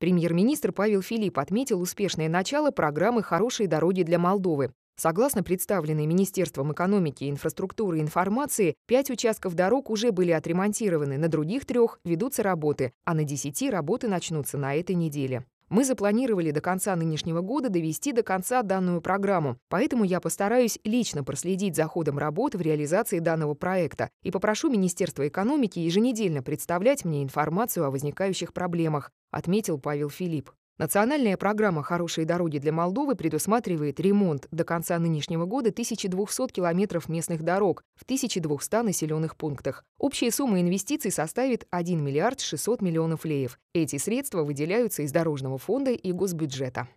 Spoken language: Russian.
Премьер-министр Павел Филипп отметил успешное начало программы «Хорошие дороги для Молдовы». Согласно представленной Министерством экономики, инфраструктуры и информации, пять участков дорог уже были отремонтированы, на других трех ведутся работы, а на десяти работы начнутся на этой неделе. Мы запланировали до конца нынешнего года довести до конца данную программу, поэтому я постараюсь лично проследить за ходом работ в реализации данного проекта и попрошу Министерство экономики еженедельно представлять мне информацию о возникающих проблемах. — отметил Павел Филипп. Национальная программа «Хорошие дороги для Молдовы» предусматривает ремонт до конца нынешнего года 1200 километров местных дорог в 1200 населенных пунктах. Общая сумма инвестиций составит 1 миллиард 600 миллионов леев. Эти средства выделяются из Дорожного фонда и госбюджета.